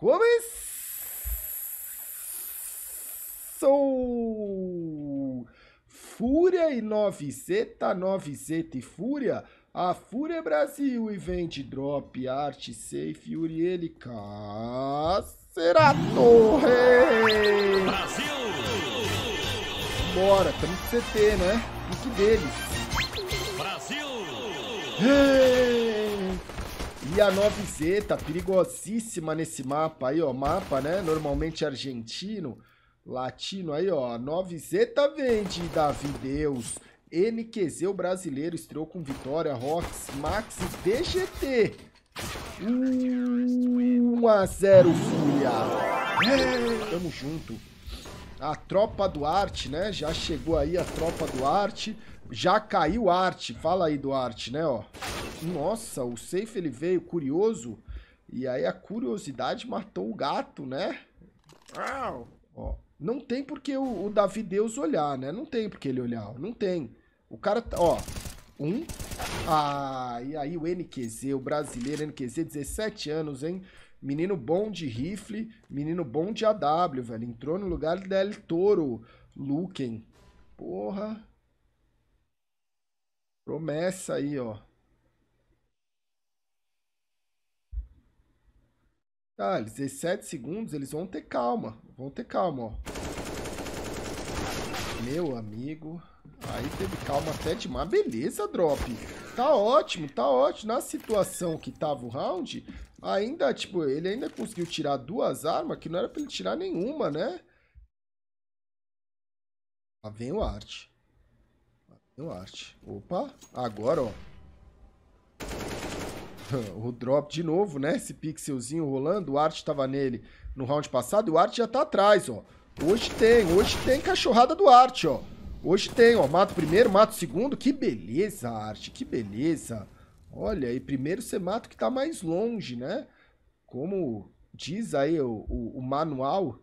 Começou! Fúria e 9Z, 9Z e Fúria. A Fúria é Brasil e vende drop, arte, safe, Uriel ele, Cacerato! Hey! Brasil! Bora, tamo com CT, né? Pique deles. Brasil! Hey! E a 9Z tá perigosíssima nesse mapa aí, ó. Mapa, né? Normalmente argentino, latino aí, ó. A 9Z tá vende, Davi Deus. NQZ, o brasileiro, estreou com vitória. Rox, Max e DGT. 1 a 0, Fúria. tamo junto a tropa do arte, né? Já chegou aí a tropa do arte. Já caiu arte. Fala aí do arte, né? Ó. Nossa, o safe ele veio curioso. E aí a curiosidade matou o gato, né? Ó, não tem porque o, o Davi Deus olhar, né? Não tem porque ele olhar. Não tem. O cara tá. Ó. Um. Ah, e aí o NQZ, o brasileiro NQZ, 17 anos, hein? Menino bom de rifle, menino bom de AW, velho. Entrou no lugar do Del Toro, Luken. Porra. Promessa aí, ó. Tá, ah, 17 segundos, eles vão ter calma. Vão ter calma, ó. Meu amigo. Aí teve calma até demais. Beleza, drop. Tá ótimo, tá ótimo. Na situação que tava o round, Ainda, tipo, ele ainda conseguiu tirar duas armas que não era pra ele tirar nenhuma, né? Lá vem o arte. Lá vem o arte. Opa, agora, ó. o drop de novo, né? Esse pixelzinho rolando. O arte tava nele no round passado e o arte já tá atrás, ó. Hoje tem, hoje tem cachorrada do arte, ó. Hoje tem, ó. Mato primeiro, mato segundo. Que beleza, arte, que beleza. Olha, e primeiro você mata o que está mais longe, né? Como diz aí o, o, o manual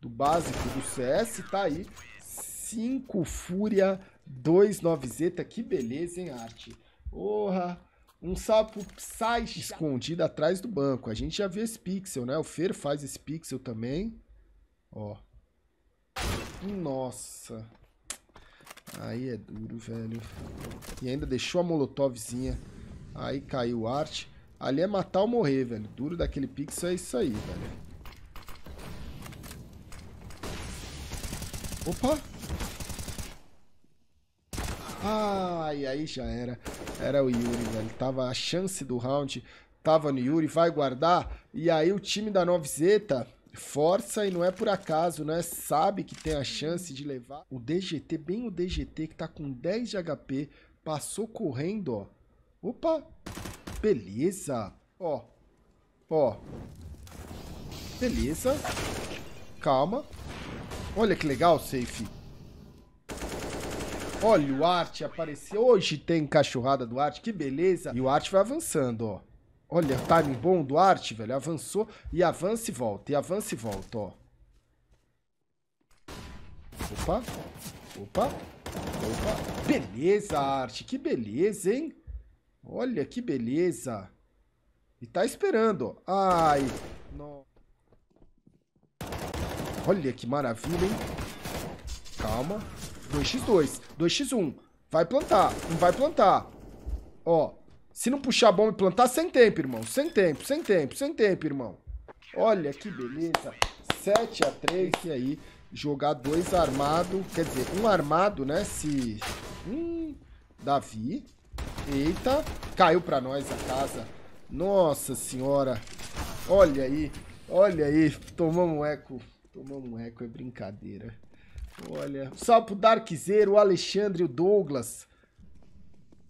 do básico do CS, tá aí. 5 Fúria 29 z que beleza, hein, Arte? Porra! Um sapo sai escondido atrás do banco. A gente já viu esse pixel, né? O Fer faz esse pixel também. Ó. Nossa. Aí é duro, velho. E ainda deixou a molotovzinha. Aí caiu arte. Ali é matar ou morrer, velho. Duro daquele pixel é isso aí, velho. Opa! Ai, aí já era. Era o Yuri, velho. Tava a chance do round. Tava no Yuri, vai guardar. E aí o time da 9Z força e não é por acaso, né? Sabe que tem a chance de levar. O DGT, bem o DGT, que tá com 10 de HP, passou correndo, ó Opa! Beleza! Ó. Ó. Beleza. Calma. Olha que legal, safe. Olha, o Arte apareceu. Hoje tem cachorrada do Arte, que beleza. E o Arte vai avançando, ó. Olha, timing bom do Arte, velho. Avançou e avança e volta. E avança e volta, ó. Opa. Opa. Opa. Beleza, Arte. Que beleza, hein? Olha que beleza. E tá esperando. Ai. No... Olha que maravilha, hein? Calma. 2x2. 2x1. Vai plantar. Não vai plantar. Ó. Se não puxar a bomba e plantar, sem tempo, irmão. Sem tempo, sem tempo, sem tempo, irmão. Olha que beleza. 7x3. E aí, jogar dois armado. Quer dizer, um armado, né? Se... Hum, Davi. Eita. Caiu pra nós a casa. Nossa senhora. Olha aí. Olha aí. Tomamos um eco. Tomamos um eco. É brincadeira. Olha. Salve pro Zero, o Alexandre o Douglas.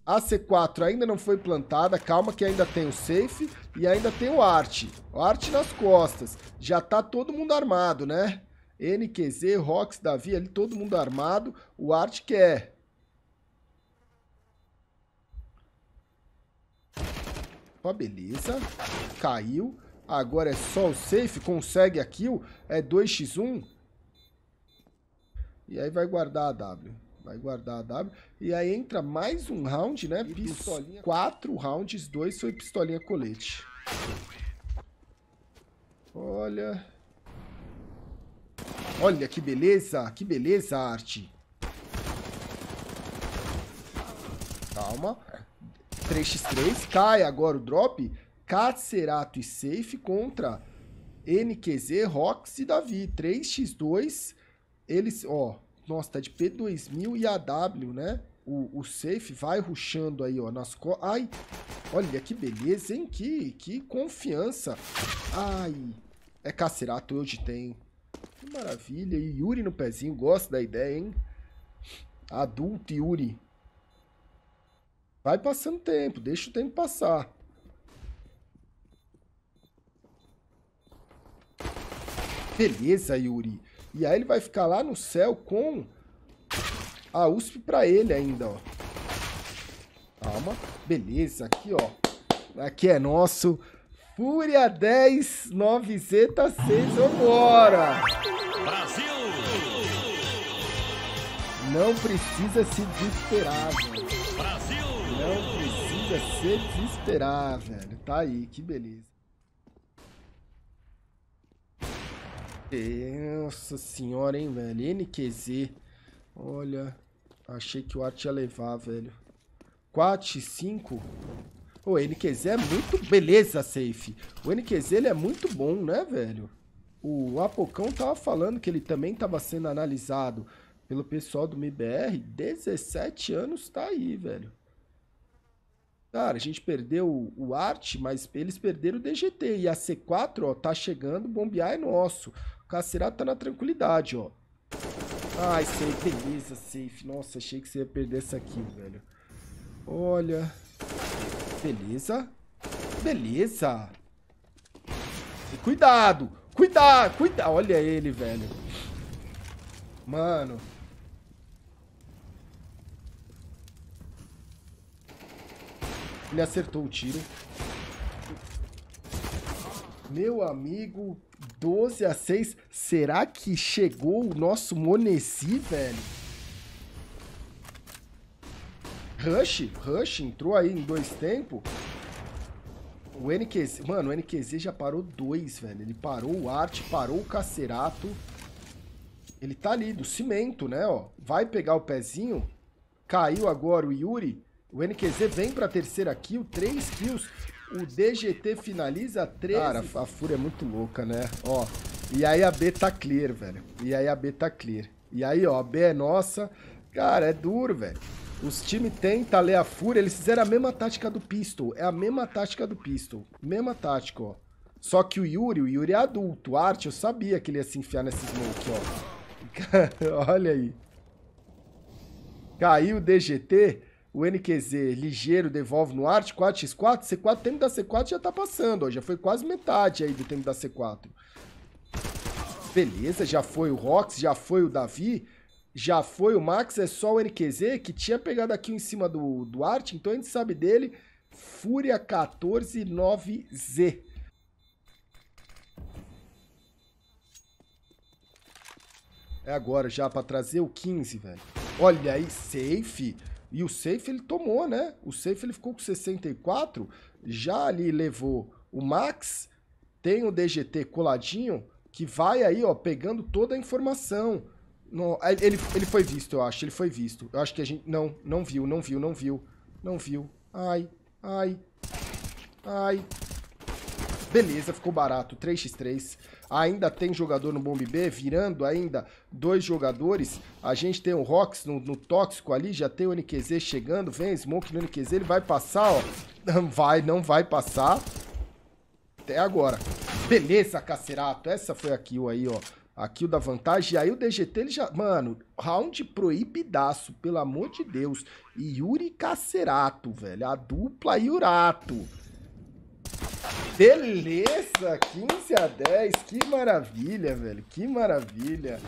A C4 ainda não foi plantada. Calma que ainda tem o safe e ainda tem o arte. O arte nas costas. Já tá todo mundo armado, né? NQZ, Rox, Davi, ali todo mundo armado. O arte quer. Opa, beleza. Caiu. Agora é só o safe. Consegue a kill. É 2x1. E aí vai guardar a W. Vai guardar a W. E aí entra mais um round, né? Pistolinha. Quatro rounds. Dois foi pistolinha colete. Olha... Olha que beleza, que beleza, arte. Calma. 3x3. Cai agora o drop. Cacerato e Safe contra NQZ, Rox e Davi. 3x2. Eles, ó. Nossa, tá de P2000 e AW, né? O, o Safe vai ruxando aí, ó. Nas co Ai, olha que beleza, hein? Que, que confiança. Ai, é Cacerato hoje tem. Que maravilha. E Yuri no pezinho. Gosto da ideia, hein? Adulto Yuri. Vai passando tempo, deixa o tempo passar. Beleza, Yuri. E aí ele vai ficar lá no céu com a USP pra ele ainda, ó. Calma. Beleza, aqui, ó. Aqui é nosso. Fúria 10, 9Z, 6, vambora! Brasil! Não precisa se desesperar, velho. Brasil! É se desesperar, velho. Tá aí, que beleza. Nossa senhora, hein, velho. NQZ. Olha, achei que o Art ia levar, velho. 4, 5. O NQZ é muito... Beleza, safe. O NQZ, ele é muito bom, né, velho? O Apocão tava falando que ele também tava sendo analisado pelo pessoal do MBR. 17 anos tá aí, velho. Cara, a gente perdeu o Arte, mas eles perderam o DGT. E a C4, ó, tá chegando, bombear é nosso. O Cacerato tá na tranquilidade, ó. Ai, safe, beleza, safe. Nossa, achei que você ia perder essa aqui, velho. Olha. Beleza. Beleza. E cuidado. Cuidado, cuidado. Olha ele, velho. Mano. Ele acertou o tiro. Meu amigo, 12 a 6. Será que chegou o nosso Monesi, velho? Rush, Rush entrou aí em dois tempos. O NQZ, mano, o NQZ já parou dois, velho. Ele parou o Arte, parou o Cacerato. Ele tá ali, do cimento, né, ó. Vai pegar o pezinho. Caiu agora o Yuri. O NQZ vem pra terceira kill, 3 kills. O DGT finaliza 13. Cara, a fúria é muito louca, né? Ó, e aí a B tá clear, velho. E aí a B tá clear. E aí, ó, a B é nossa. Cara, é duro, velho. Os times tentam ler a fúria. Eles fizeram a mesma tática do Pistol. É a mesma tática do Pistol. Mesma tática, ó. Só que o Yuri, o Yuri é adulto. Arte, eu sabia que ele ia se enfiar nesse smoke, ó. olha aí. Caiu o DGT o NQZ ligeiro devolve no arte 4x4, C4, tempo da C4 já tá passando, ó, já foi quase metade aí do tempo da C4. Beleza, já foi o Rox, já foi o Davi, já foi o Max, é só o NQZ que tinha pegado aqui em cima do, do arte, então a gente sabe dele, Fúria 149Z. É agora já para trazer o 15, velho. Olha aí, safe. E o safe ele tomou, né? O safe ele ficou com 64, já ali levou o Max, tem o DGT coladinho, que vai aí, ó, pegando toda a informação. No, ele, ele foi visto, eu acho, ele foi visto. Eu acho que a gente... Não, não viu, não viu, não viu, não viu. Ai, ai, ai. Beleza, ficou barato, 3x3 ainda tem jogador no Bomb B, virando ainda dois jogadores. A gente tem o Rox no, no tóxico ali, já tem o NQZ chegando, vem Smoke no NQZ, ele vai passar, ó. Não vai, não vai passar. Até agora. Beleza, cacerato. Essa foi a kill aí, ó. A kill da vantagem. E aí o DGT, ele já... Mano, round proibidaço, pelo amor de Deus. Yuri Cacerato, velho. A dupla Yurato. Beleza, 15 a 10. Que maravilha, velho. Que maravilha.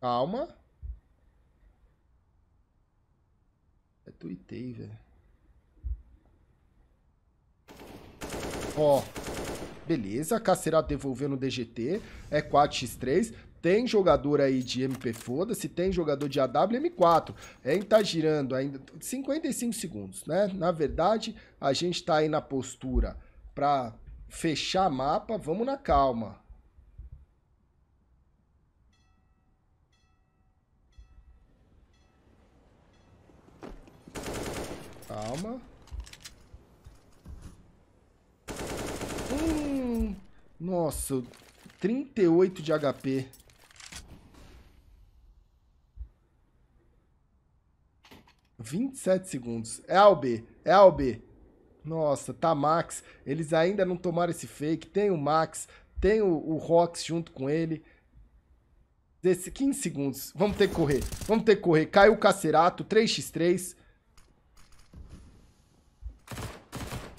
Calma. É tuitei, velho. Ó. Beleza, Cacerato devolveu no DGT. É 4x3. Tem jogador aí de MP Foda-se, tem jogador de AWM4. Hein, tá girando ainda 55 segundos, né? Na verdade, a gente tá aí na postura para fechar mapa. Vamos na calma. Calma. Hum, nossa, 38 de HP. 27 segundos. É A ou B? É A ou B? Nossa, tá Max. Eles ainda não tomaram esse fake. Tem o Max, tem o, o Rox junto com ele. Desse 15 segundos. Vamos ter que correr. Vamos ter que correr. Caiu o Cacerato, 3x3.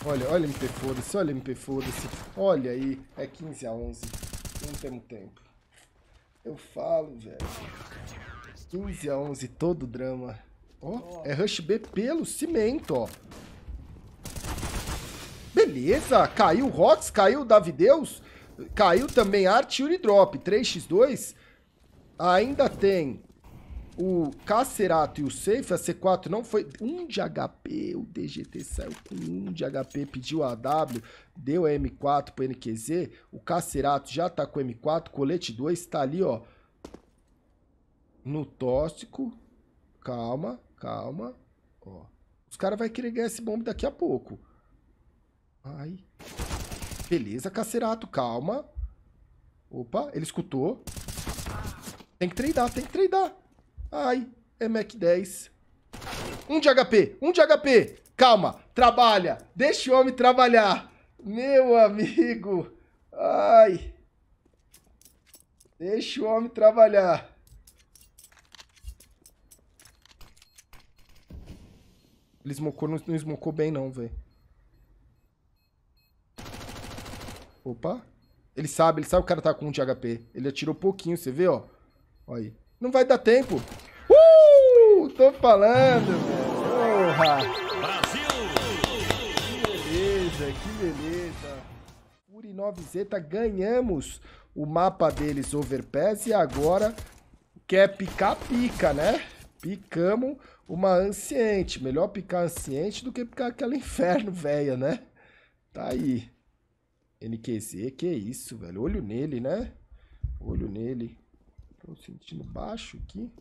Olha, olha MP foda-se, olha MP foda-se. Olha aí, é 15 a 11. Não temos tempo. Eu falo, velho. 15 a 11, todo drama. Ó, é Rush B pelo cimento, ó. Beleza, caiu o Rox, caiu o Davideus, caiu também Art Unidrop, 3x2. Ainda tem o Cacerato e o Safe, a C4 não foi... 1 de HP, o DGT saiu com 1 de HP, pediu a AW, deu a M4 pro NQZ, o Cacerato já tá com M4, colete 2 tá ali, ó, no tóxico, calma, Calma. Ó. Os caras vão querer ganhar esse bombe daqui a pouco. Ai. Beleza, cacerato. Calma. Opa, ele escutou. Tem que treinar, tem que treinar. Ai, é Mac 10. Um de HP, um de HP. Calma, trabalha. Deixa o homem trabalhar. Meu amigo. Ai. Deixa o homem trabalhar. Ele smocou, não, não smocou bem não, velho. Opa. Ele sabe, ele sabe que o cara tá com um de HP. Ele atirou pouquinho, você vê, ó. Olha aí. Não vai dar tempo. Uh! Tô falando, velho. Porra. Brasil! Que beleza, que beleza. Fury 9Z, ganhamos o mapa deles, Overpass, e agora quer picar, pica, né? Picamos uma anciente. Melhor picar anciente do que picar aquela inferno velha, né? Tá aí. NQZ, que isso, velho. Olho nele, né? Olho nele. Tô sentindo baixo aqui.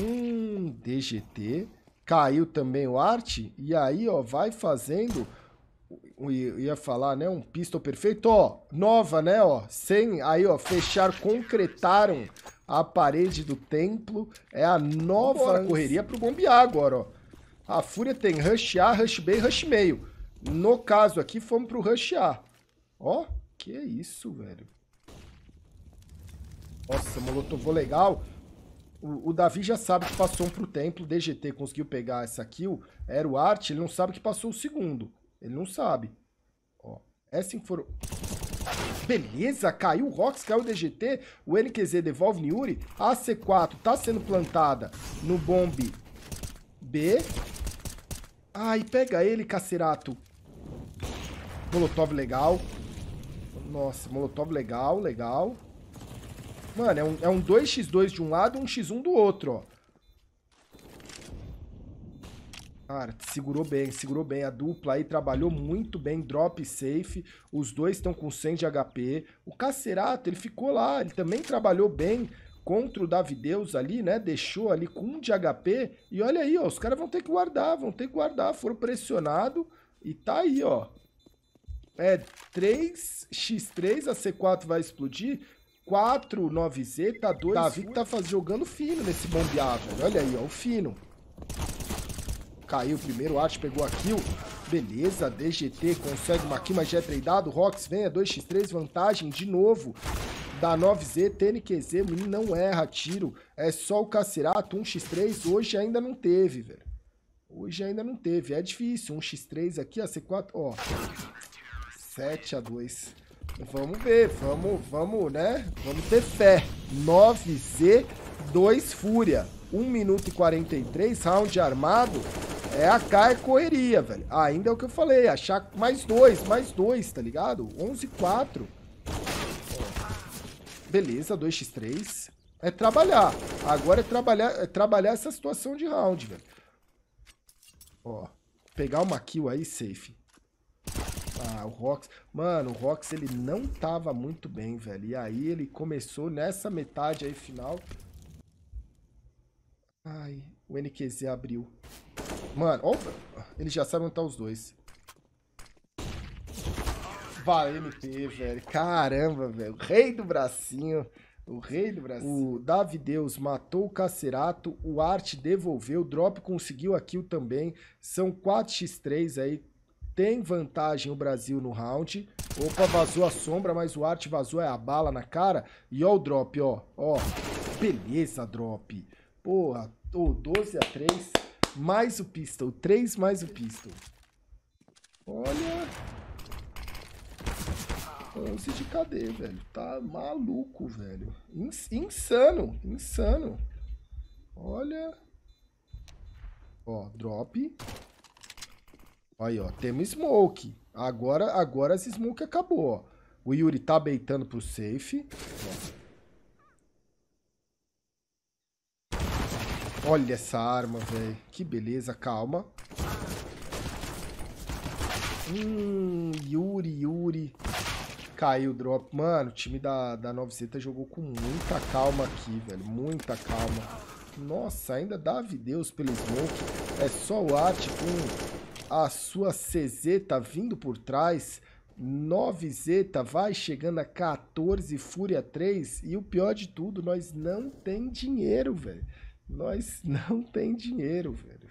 Hum, DGT. Caiu também o arte. E aí, ó, vai fazendo... Eu ia falar, né? Um pistol perfeito, ó. Nova, né, ó. Sem... Aí, ó, fechar, concretaram a parede do templo é a nova correria pro bombear agora, ó. A Fúria tem Rush A, Rush B e Rush meio. No caso aqui, fomos pro Rush A. Ó, que isso, velho. Nossa, molotovou legal. O, o, Davi já sabe que passou um pro templo, DGT conseguiu pegar essa kill. Era o Art, ele não sabe que passou o segundo. Ele não sabe. Ó, essa informação... foram... Beleza, caiu o Rox, caiu o DGT. O NQZ devolve Niuri. A C4 tá sendo plantada no bombe B. Ai, pega ele, cacerato. Molotov legal. Nossa, molotov legal, legal. Mano, é um, é um 2x2 de um lado e um x1 do outro, ó. Cara, segurou bem, segurou bem. A dupla aí trabalhou muito bem, drop safe. Os dois estão com 100 de HP. O Cacerato, ele ficou lá, ele também trabalhou bem contra o Davideus ali, né? Deixou ali com 1 de HP. E olha aí, ó, os caras vão ter que guardar, vão ter que guardar. Foram pressionados e tá aí, ó. É 3x3, a C4 vai explodir. 4-9Z, tá 2. Davi que tá faz, jogando fino nesse bombeado. Olha aí, ó, o fino. Caiu primeiro, o Art pegou a kill. Beleza, DGT consegue uma kill, mas já é tradeado. Rox vem, venha, 2x3, vantagem de novo. Da 9Z, TNQZ, o menino não erra tiro. É só o Cacerato, 1x3, hoje ainda não teve, velho. Hoje ainda não teve, é difícil. 1x3 aqui, a C4, ó. 7x2. Vamos ver, vamos, vamos, né? Vamos ter fé. 9Z, 2 Fúria. 1 minuto e 43, round armado. É a K é correria, velho. Ah, ainda é o que eu falei, achar mais dois, mais dois, tá ligado? 11, 4. Beleza, 2x3. É trabalhar. Agora é trabalhar, é trabalhar essa situação de round, velho. Ó, pegar uma kill aí, safe. Ah, o Rox... Mano, o Rox, ele não tava muito bem, velho. E aí ele começou nessa metade aí final. Ai, o NQZ abriu. Mano, opa! Ele já sabe onde tá os dois. Vai, MP, velho. Caramba, velho. O rei do bracinho. O rei do Brasil. O Davi Deus matou o Cacerato, o Art devolveu, o Drop conseguiu a kill também. São 4x3 aí. Tem vantagem o Brasil no round. Opa, vazou a sombra, mas o Art vazou é a bala na cara. E ó o Drop, ó. Ó. Beleza, Drop. Porra, ou 12 a 3, mais o pistol, 3 mais o pistol. Olha. Lance de cadê, velho. Tá maluco, velho. Insano, insano. Olha. Ó, drop. Aí, ó, temos smoke. Agora, agora esse smoke acabou, ó. O Yuri tá beitando pro safe. Ó. Olha essa arma, velho. Que beleza, calma. Hum, Yuri, Yuri. Caiu o drop. Mano, o time da, da 9Z jogou com muita calma aqui, velho. Muita calma. Nossa, ainda dá Deus pelo smoke. É só o Art com a sua CZ tá vindo por trás. 9 Zeta vai chegando a 14, Fúria 3. E o pior de tudo, nós não tem dinheiro, velho. Nós não tem dinheiro, velho.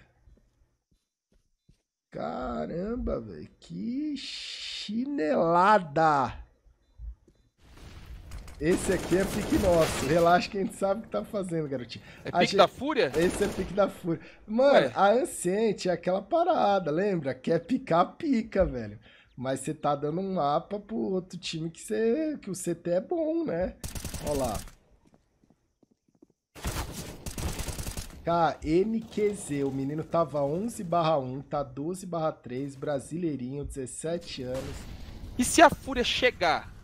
Caramba, velho. Que chinelada. Esse aqui é pique nosso. Relaxa que a gente sabe o que tá fazendo, garotinho. É pique gente... da fúria? Esse é pique da fúria. Mano, Ué. a anciente é aquela parada, lembra? Quer é picar, pica, velho. Mas você tá dando um mapa pro outro time que, você... que o CT é bom, né? Olha lá. Tá, o menino tava 11 barra 1, tá 12 barra 3, brasileirinho, 17 anos. E se a Fúria chegar?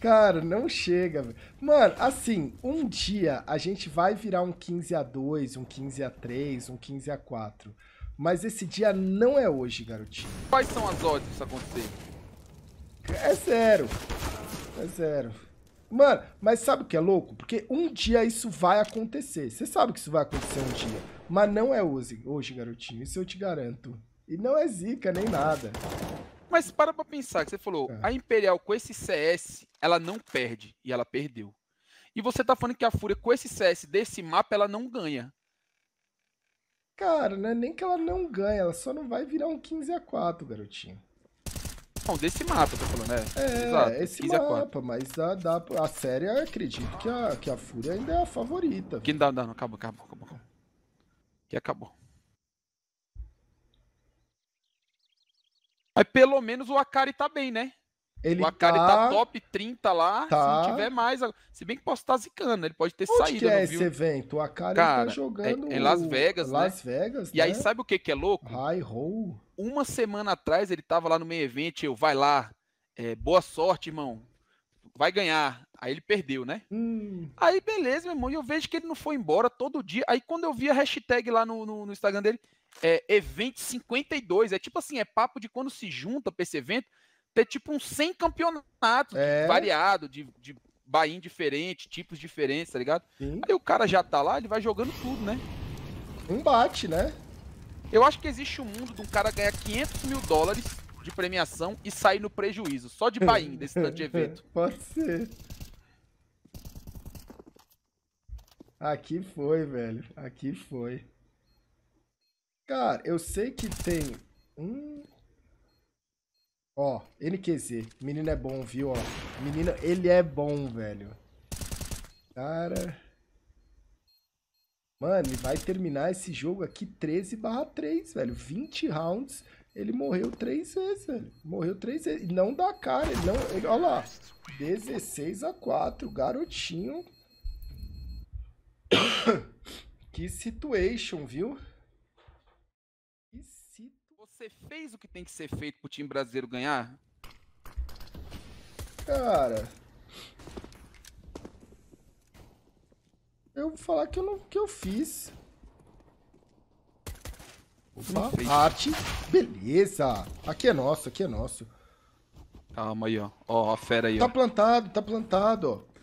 Cara, não chega, velho. Mano, assim, um dia a gente vai virar um 15 a 2, um 15 a 3, um 15 a 4. Mas esse dia não é hoje, garotinho. Quais são as odds disso acontecer? É zero. É zero. Mano, mas sabe o que é louco? Porque um dia isso vai acontecer. Você sabe que isso vai acontecer um dia. Mas não é hoje, hoje, garotinho. Isso eu te garanto. E não é zica nem nada. Mas para pra pensar que você falou, é. a Imperial com esse CS, ela não perde. E ela perdeu. E você tá falando que a Fúria com esse CS desse mapa, ela não ganha. Cara, é Nem que ela não ganha, ela só não vai virar um 15 a 4 garotinho. Não, desse mapa, tô falando, né? É, Exato, esse mapa, mas a, dá, a série, acredito que a, que a Fúria ainda é a favorita. Que dá, dá, não, acabou, acabou, acabou. Que acabou. Mas pelo menos o Akari tá bem, né? Ele o Akari tá... tá top 30 lá. Tá... Se não tiver mais. Se bem que posso estar tá zicando, ele pode ter Onde saído. que é esse evento? O Akari tá Cara, tá jogando. É, em Las Vegas, né? Las Vegas. E né? aí, sabe o que, que é louco? High roll uma semana atrás ele estava lá no meio evento, eu, vai lá, é, boa sorte, irmão, vai ganhar. Aí ele perdeu, né? Hum. Aí beleza, meu irmão, e eu vejo que ele não foi embora todo dia. Aí quando eu vi a hashtag lá no, no, no Instagram dele, é evento 52, é tipo assim, é papo de quando se junta para esse evento, ter é tipo uns um 100 campeonatos é. variado, de, de diferente, tipos diferentes, tá ligado? Sim. Aí o cara já tá lá, ele vai jogando tudo, né? Um bate, né? Eu acho que existe um mundo de um cara ganhar 500 mil dólares de premiação e sair no prejuízo, só de buy-in desse tanto de evento. Pode ser. Aqui foi, velho. Aqui foi. Cara, eu sei que tem... Hum... Ó, NQZ. Menino é bom, viu? Ó, menino, ele é bom, velho. Cara... Mano, e vai terminar esse jogo aqui 13 3, velho. 20 rounds, ele morreu três vezes, velho. Morreu três vezes. Não dá cara, ele não... Ele, olha lá, 16 a 4, garotinho. que situation, viu? Que situ... Você fez o que tem que ser feito pro time brasileiro ganhar? Cara, eu vou falar que eu, não, que eu fiz. Uma parte. Beleza. Aqui é nosso, aqui é nosso. Calma aí, ó. Ó, a fera aí, tá ó. Tá plantado, tá plantado, ó.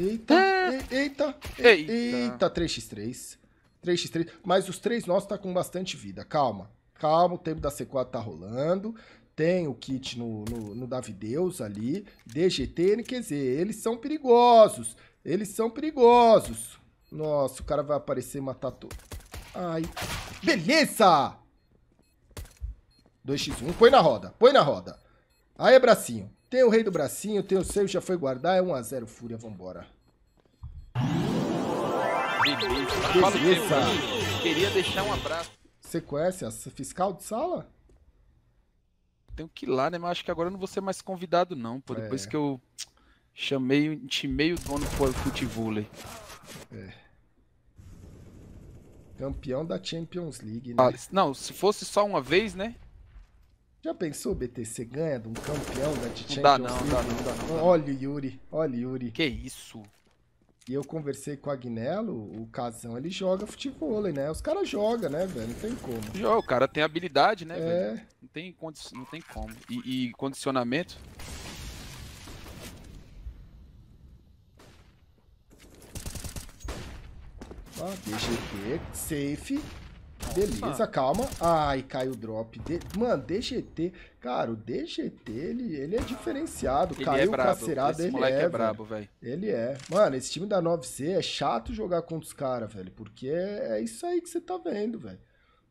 Eita, é. e, eita, eita. Eita, 3x3. 3x3. Mas os três nossos tá com bastante vida. Calma. Calma, o tempo da C4 tá rolando. Tem o kit no, no, no Davideus ali. DGT, NQZ. Eles são perigosos. Eles são perigosos. Nossa, o cara vai aparecer e matar todo. Ai. Beleza! 2x1. Põe na roda. Põe na roda. Aí é bracinho. Tem o rei do bracinho, tem o seio, já foi guardar. É 1x0, Fúria. Vambora. Beleza. Beleza. Queria deixar um abraço. Você conhece a fiscal de sala? Tenho que ir lá, né? Mas acho que agora eu não vou ser mais convidado, não. Pô. Depois é. que eu chamei, intimei o dono Futebol aí. É. Campeão da Champions League, né? Ah, não, se fosse só uma vez, né? Já pensou o BTC ganha de um campeão da Champions dá, não, League? Dá, não, dá, não, dá, Olha o Yuri, olha o Yuri. Que isso? E eu conversei com o Agnello, o Casão, ele joga futebol, né? Os caras jogam, né, velho? Não tem como. o cara tem habilidade, né, é... velho? Não tem, não tem como. E, e condicionamento? Ó, DGT, safe. Beleza, Opa. calma. Ai, caiu o drop. De... Mano, DGT. Cara, o DGT, ele, ele é diferenciado. Ele caiu é brabo. ele moleque é, é brabo, velho. Ele é. Mano, esse time da 9C é chato jogar contra os caras, velho. Porque é, é isso aí que você tá vendo, velho.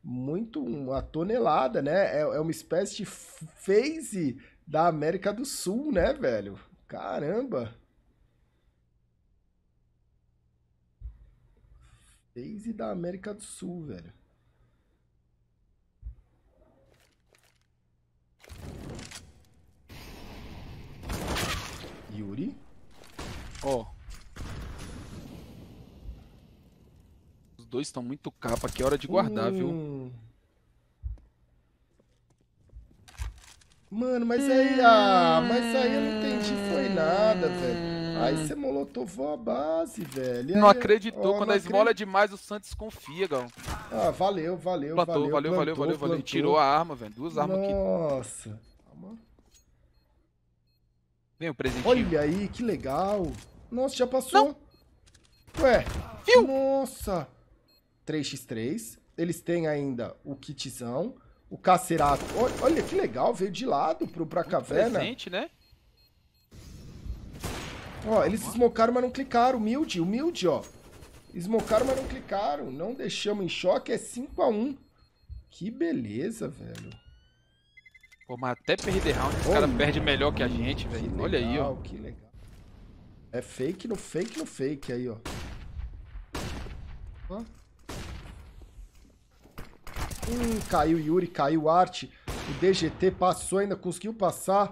Muito uma tonelada, né? É, é uma espécie de phase da América do Sul, né, velho? Caramba! Desde da América do Sul, velho. Yuri? Ó. Oh. Os dois estão muito capa, que é hora de guardar, hum. viu? Mano, mas aí. Ah, mas aí eu não entendi, foi nada, velho. Aí ah. você molotovou a base, velho. Aí, não acreditou. Ó, quando não a esmola acredito. é demais, o Santos confia, Gal. Ah, valeu, valeu, plantou, valeu. valeu, valeu, valeu, valeu. Tirou a arma, velho. Duas armas aqui. Nossa. Vem o um Olha aí, que legal. Nossa, já passou. Não. Ué. Viu? Nossa. 3x3. Eles têm ainda o kitzão, o cacerato. Olha, olha que legal, veio de lado pro, pra um caverna. Presente, né? Ó, eles smocaram, mas não clicaram. Humilde, humilde, ó. Smocaram, mas não clicaram. Não deixamos em choque. É 5x1. Que beleza, velho. Pô, mas até perder round, os caras perdem melhor que a gente, velho. Olha aí, ó. Que legal. É fake no fake no fake aí, ó. ó. Hum, caiu Yuri, caiu Arte. O DGT passou ainda, conseguiu passar.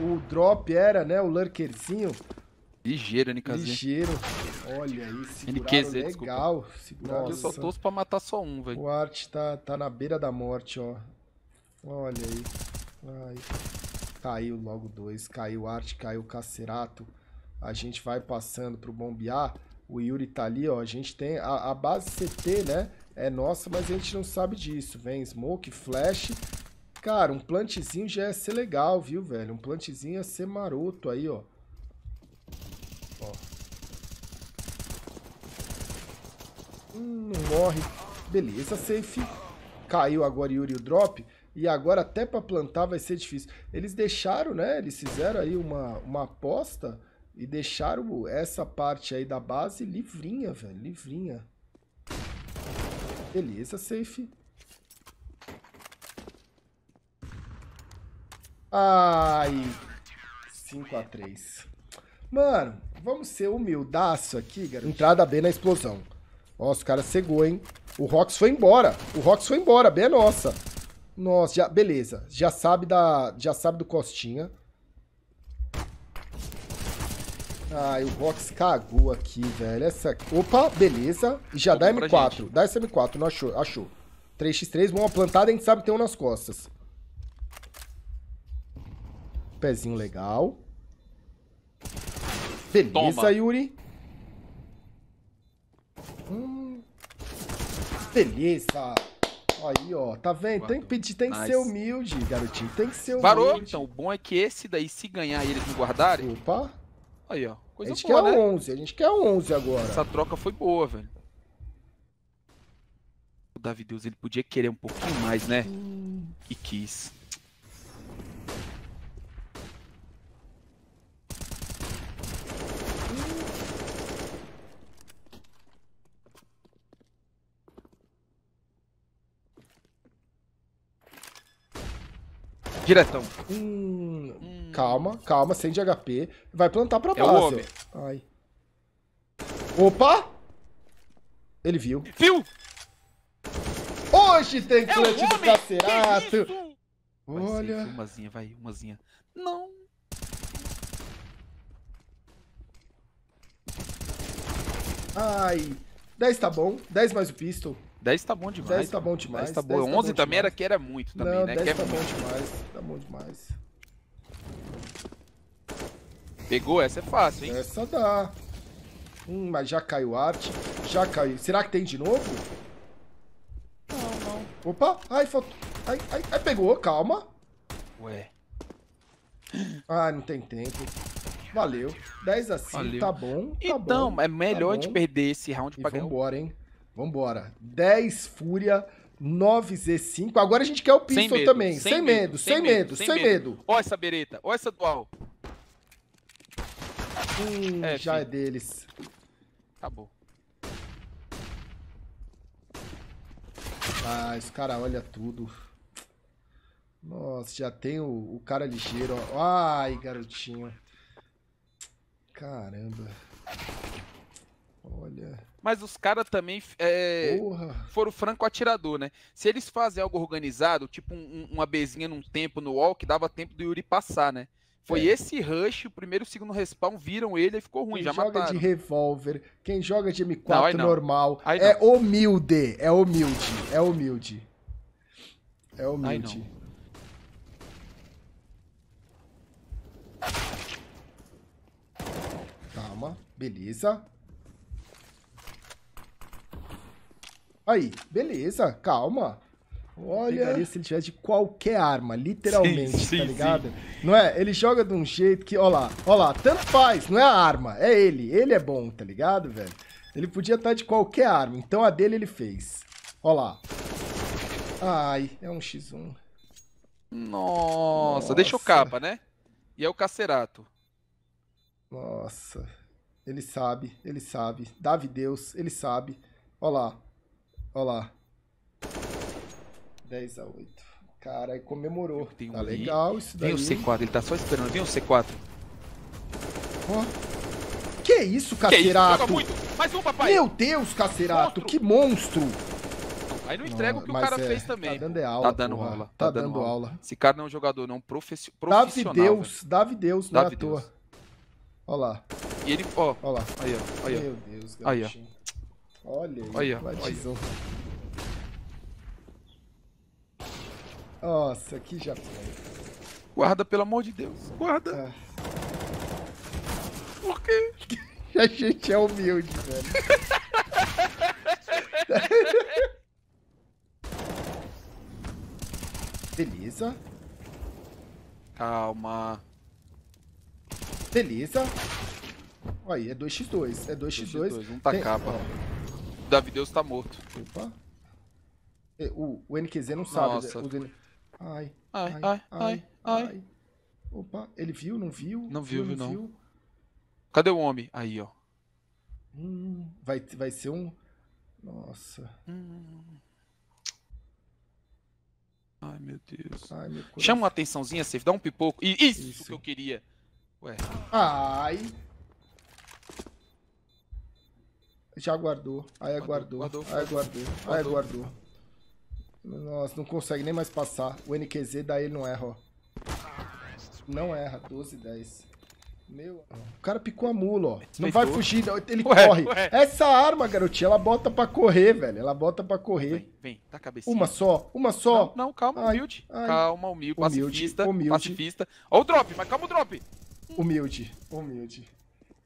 O drop era, né, o lurkerzinho. Ligeiro, NKZ. Ligeiro. Olha aí, NQZ, legal. Seguraram Nossa. Eu só torço pra matar só um, velho. O Art tá, tá na beira da morte, ó. Olha aí. Ai. Caiu logo dois. Caiu Art, caiu Cacerato. A gente vai passando pro bombear. O Yuri tá ali, ó. A gente tem a, a base CT, né? É nossa, mas a gente não sabe disso. Vem Smoke, Flash. Cara, um plantezinho já ia ser legal, viu, velho? Um plantezinho ia ser maroto aí, ó. Hum, não morre. Beleza, safe. Caiu agora Yuri o drop. E agora até para plantar vai ser difícil. Eles deixaram, né? Eles fizeram aí uma, uma aposta e deixaram essa parte aí da base livrinha, velho. Livrinha. Beleza, safe. Ai, 5x3. Mano, vamos ser humildaço aqui, garoto. Entrada B na explosão. Nossa, o cara cegou, hein? O Rox foi embora. O Rox foi embora, bem é nossa. Nossa, já, beleza. Já sabe da, já sabe do Costinha. Ai, o Rox cagou aqui, velho. Essa... Opa, beleza. E já Opa, dá M4. Dá essa M4, não achou? Achou. 3x3, Bom, plantada, a gente sabe que tem um nas costas. Pezinho legal. Beleza, Toma. Yuri. Beleza! Aí, ó, tá vendo? Guardou. Tem que pedir, tem nice. que ser humilde, garotinho. Tem que ser humilde. Parou? Então, o bom é que esse daí, se ganhar e eles me guardarem. Opa! Aí, ó. Coisa a gente boa, quer né? 11, a gente quer 11 agora. Essa troca foi boa, velho. O Davi Deus, ele podia querer um pouquinho mais, né? Hum. E quis. Diretão. Hum, hum, Calma, calma, sem de HP. Vai plantar pra base. É Ai. Opa! Ele viu. Viu! Hoje tem clutch é do Cacerato. Olha. Ser, umazinha, vai, umazinha. Não. Ai. 10 tá bom. 10 mais o pistol. 10 tá bom demais. 10 tá, tá, tá bom demais. 10 tá bom. 10 tá 11 bom também demais. era que era muito também, Não, né? 10 que é tá muito. bom demais. Tá bom demais. Pegou? Essa é fácil, hein? Essa dá. Hum, mas já caiu arte. Já caiu. Será que tem de novo? Não, não. Opa! Ai, faltou. Ai, ai, ai, pegou, calma. Ué. Ah, não tem tempo. Valeu. 10 a 5, Valeu. tá bom. Tá então, bom, é melhor tá a gente perder esse round e pra ganhar. Vambora, hein? Vambora. 10 Fúria, 9 Z5. Agora a gente quer o Pistol sem medo, também. Sem, sem, medo, sem medo, sem medo, sem medo. Ó essa bereta, ó essa dual. Hum, é, já filho. é deles. Acabou. Ah, esse cara olha tudo. Nossa, já tem o, o cara ligeiro. Ó. Ai, garotinho. Caramba. Olha. Mas os caras também é, foram franco atirador, né? Se eles fazem algo organizado, tipo um, uma bezinha num tempo no walk, dava tempo do Yuri passar, né? Foi é. esse rush, o primeiro e o segundo respawn, viram ele e ficou ruim, quem já mataram. Quem joga de revólver, quem joga de M4 não, não. normal, é humilde, é humilde, é humilde. É humilde. Calma, beleza. Aí, beleza, calma. Olha. Pegaria se ele tivesse de qualquer arma, literalmente, sim, tá sim, tá ligado? Sim. Não é? Ele joga de um jeito que, ó lá, ó lá, tanto faz, não é a arma, é ele. Ele é bom, tá ligado, velho? Ele podia estar tá de qualquer arma, então a dele ele fez. Ó lá. Ai, é um X1. Nossa, Nossa. deixa o capa, né? E é o cacerato. Nossa. Ele sabe, ele sabe. Davi Deus, ele sabe. Ó lá. Olha lá. 10 a 8. Cara, aí comemorou. Tem um tá ali. legal isso daí. Vem o C4, ele tá só esperando. Vem o C4. Ó. Oh. Que isso, cacerato? Que isso? Mais um, papai. Meu Deus, cacerato, monstro. que monstro. Aí não entrega o que o cara é, fez também. Tá dando é aula. Tá dando porra. aula. Tá, tá dando, dando aula. aula. Esse cara não é um jogador, não. Profici profissional. Dave Deus, Dave Deus, não Dave é à toa. Olha lá. E ele, ó. Olha lá. Aí, ó. Aí, ó. Meu Deus, garotinho. Aí, ó. Olha aí, olha, batizou. Olha. Nossa, que Japão. Guarda, pelo amor de Deus. Guarda. Ah. Por quê? A gente é humilde, velho. Beleza. Calma. Beleza. Olha, aí, é 2x2. É 2x2. 2x2 um tá tem... capa. Deus tá morto. Opa. O, o NQZ não sabe. Né? Nossa. Ai, ai, ai, ai, ai, ai, ai, Opa, ele viu, não viu? Não viu, viu, não. Viu. Cadê o homem? Aí, ó. Hum, vai, vai ser um... Nossa. Hum. Ai, meu Deus. Ai, meu Chama uma atençãozinha, Safe. Dá um pipoco. isso, isso, que eu queria. Ué. Ai. Já guardou, aí aguardou, guardou, aí aguardou, guardou. aí aguardou. Nossa, não consegue nem mais passar. O NQZ daí ele não erra, ó. Não erra, 12 10. Meu, o cara picou a mula, ó. Não vai fugir, ele ué, corre. Ué. Essa arma, garotinha, ela bota pra correr, velho. Ela bota pra correr. Vem, vem, tá cabecinha. Uma só, uma só. Não, não calma, ai, humilde. Ai. Calma, humilde, humilde pacifista, humilde. pacifista. Ó o drop, mas calma o drop. Humilde, humilde.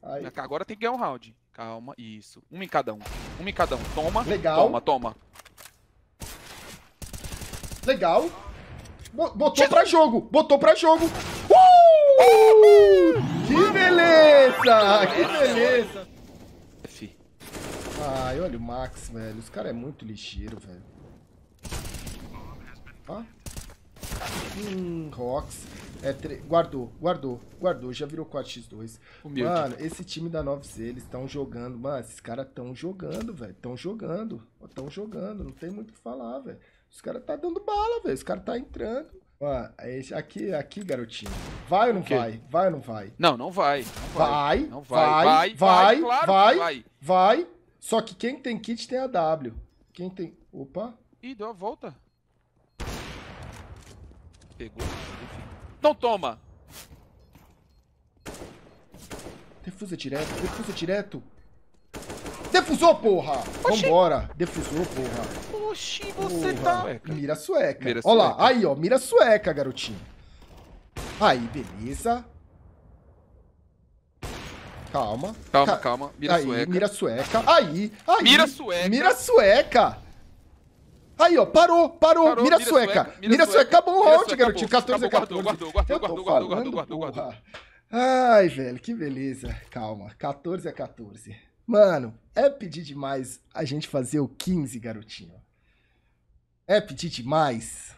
Ai. Agora tem que ganhar um round. Calma, isso. Um em cada um. Um em cada um. Toma. Legal. Toma, toma. Legal. Botou pra jogo. Botou pra jogo. Uh! Que beleza! Que beleza! F. Ai, olha o Max, velho. Os caras é muito lixeiro, velho. Ó. Ah. Hum, Rox. É, tre... Guardou, guardou, guardou. Já virou 4x2. Humilde. Mano, esse time da 9C, eles estão jogando. Mano, esses caras estão jogando, velho. Estão jogando. Estão jogando. Não tem muito o que falar, velho. Os caras tá dando bala, velho. Os caras tá entrando. Mano, é esse aqui, aqui, garotinho. Vai ou não vai? Vai ou não vai? Não, não vai. Vai, vai, vai, vai, vai, Só que quem tem kit tem a W. Quem tem... Opa. Ih, deu a volta. Pegou. Então toma. Defusa direto, defusa direto. Defusou, porra! Oxi. Vambora. Defusou, porra. Oxi, você porra. tá... Mira sueca. Mira Olha sueca. lá, aí, ó. Mira sueca, garotinho. Aí, beleza. Calma. Calma, Ca... calma. Mira aí, sueca. Mira sueca. Aí, aí. Mira sueca. Mira sueca. Aí, ó, parou, parou. parou mira, mira sueca. sueca. Mira, mira sueca. Acabou o round, garotinho. 14 acabou, 14. Guardou, guardou, guardou, guardou, guardou, guardou, guardou. Ai, velho, que beleza. Calma. 14 a 14. Mano, é pedir demais a gente fazer o 15, garotinho. É pedir demais.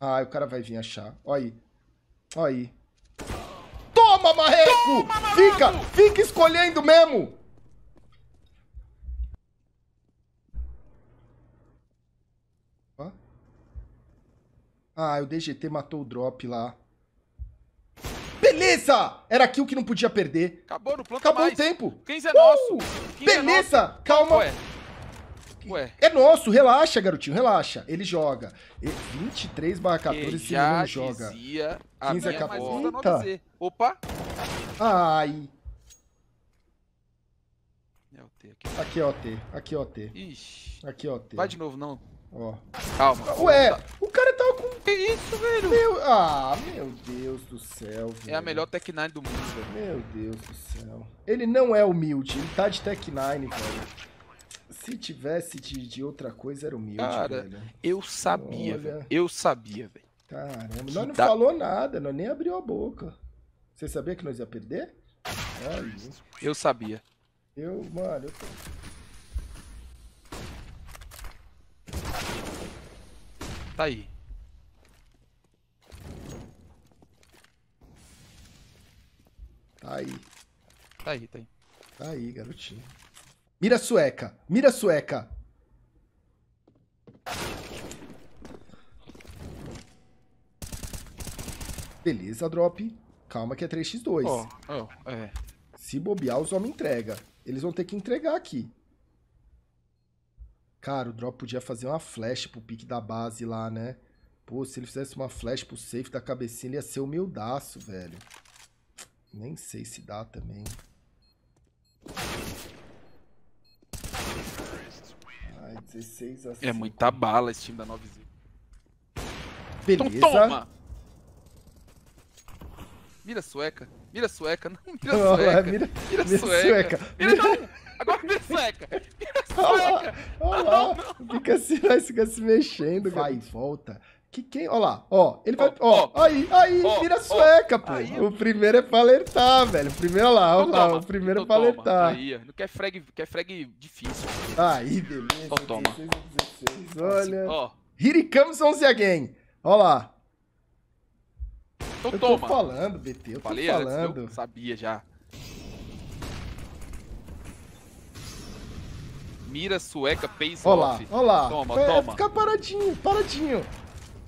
Ai, o cara vai vir achar. Olha aí. Olha aí. Toma, marreco! Toma, fica, fica escolhendo mesmo. Ah, o DGT matou o drop lá. Beleza! Era kill que não podia perder. Acabou, não planta Acabou mais. o tempo. 15 é nosso. Uh! 15 é Beleza! É nosso. Calma. Ué. Ué. É nosso, relaxa, garotinho, relaxa. Ele joga. 23 barra 14, esse menino joga. 15 a 14. É Opa! Ai. É OT aqui. Aqui é T. aqui é OT. Ixi. Aqui é o T. Vai de novo, não. Ó. Calma. Ué, tá. o cara tava com... Que isso, velho? Meu... Ah, meu Deus do céu, velho. É a melhor Tech 9 do mundo, velho. Meu Deus do céu. Ele não é humilde, ele tá de Tech 9, velho. Se tivesse de, de outra coisa, era humilde, cara, velho. eu sabia, Olha. velho. Eu sabia, velho. Caramba, nós não da... falou nada, nós nem abriu a boca. Você sabia que nós ia perder? Ai, eu sabia. Eu, mano, eu tô... Tá aí. Tá aí. Tá aí, tá aí. Tá aí, garotinho. Mira sueca. Mira sueca. Beleza, drop. Calma que é 3x2. Oh, oh, é. Se bobear, os homens entrega. Eles vão ter que entregar aqui. Cara, o Drop podia fazer uma flash pro pique da base lá, né? Pô, se ele fizesse uma flash pro safe da cabecinha, ele ia ser humildaço, velho. Nem sei se dá também. Ai, 16 a 5. É muita bala esse time da 9Z. Então Beleza. Então toma! Mira sueca. Mira sueca. Não, mira sueca. Não, mira, mira, mira sueca. sueca. mira... Não. Agora me seca! Olha lá, fica, se, assim, fica se mexendo, Vai, e volta. Que quem? Olha lá, ó. Ele oh, vai. Ó, oh, aí, aí, oh, vira sueca, pô. Aí, é o primeiro é pra alertar, velho. O primeiro, olha lá, olha então lá. Toma, o primeiro é então pra alertar. Aí, não quer frag, quer frag difícil. Aí, beleza. Só então toma. 16, 16, olha. Ó. Here comes 11 again. Olha lá. Então eu toma. tô falando, BT, eu tô Falei, falando. eu sabia já. Mira sueca pays olá, off. Olá, Toma, Vai, é, toma. Fica paradinho, paradinho.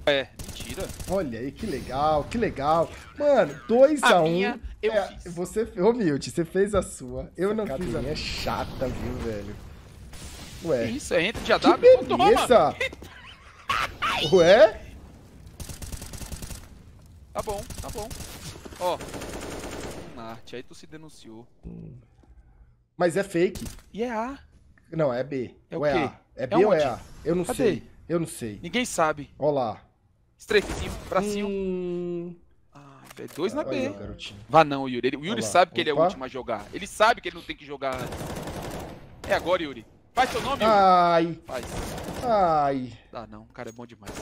É, mentira. Olha aí, que legal, que legal. Mano, 2x1. Um, eu é, fiz. Você, ô Milty, você fez a sua. Eu Essa não fiz a minha. é chata, viu, velho? Ué. Que isso, é entra de AW. Que beleza. Toma. Ué? Tá bom, tá bom. Ó, Marte, hum, aí tu se denunciou. Mas é fake. E é A. Não, é B. É ou o é quê? É, A. é, é B é ou é A? Eu não Cadê? sei. Eu não sei. Ninguém sabe. Olha lá. Estrefinho, bracinho. Hum... Ah, é dois na B. Olha, Vá não, Yuri. Ele, o Yuri sabe que ele é o último a jogar. Ele sabe que ele não tem que jogar antes. É agora, Yuri. Faz seu nome, Ai. Yuri. Faz. Ai. Ah, não. O cara é bom demais.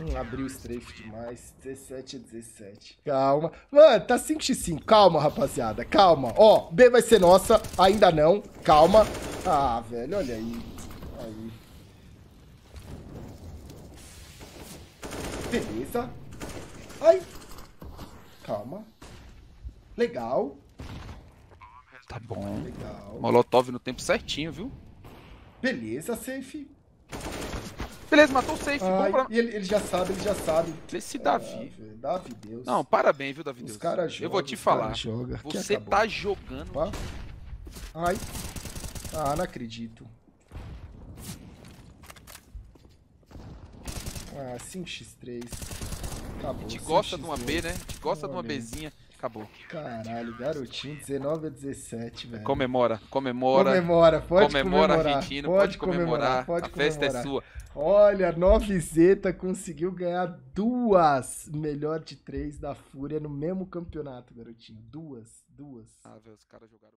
Hum, abriu o strafe demais. 17 a 17. Calma. Mano, tá 5x5. Calma, rapaziada. Calma. Ó, B vai ser nossa. Ainda não. Calma. Ah, velho, olha aí. Aí. Beleza. Ai. Calma. Legal. Tá bom. Legal. Molotov no tempo certinho, viu? Beleza, safe. Beleza, matou o safe. Ai, pra... ele, ele, já sabe, ele já sabe. Esse Davi. Ah, é, Davi Deus. Não, parabéns, viu, Davi Deus. Os caras jogam. Eu vou te falar. Joga. Você tá jogando. Opa. Ai. Ah, não acredito. Ah, 5x3. Acabou. A gente gosta 5x3. de uma B, né? A gente gosta Meu de uma amigo. Bzinha. Acabou. Caralho, garotinho, 19 a 17, velho. Comemora, comemora. Comemora, pode comemora, comemorar. Comemora, argentino, pode, pode comemorar. comemorar. Pode a comemorar. festa é sua. Olha, Novizeta conseguiu ganhar duas melhor de três da Fúria no mesmo campeonato, garotinho. Duas, duas. Ah, velho, os caras jogaram.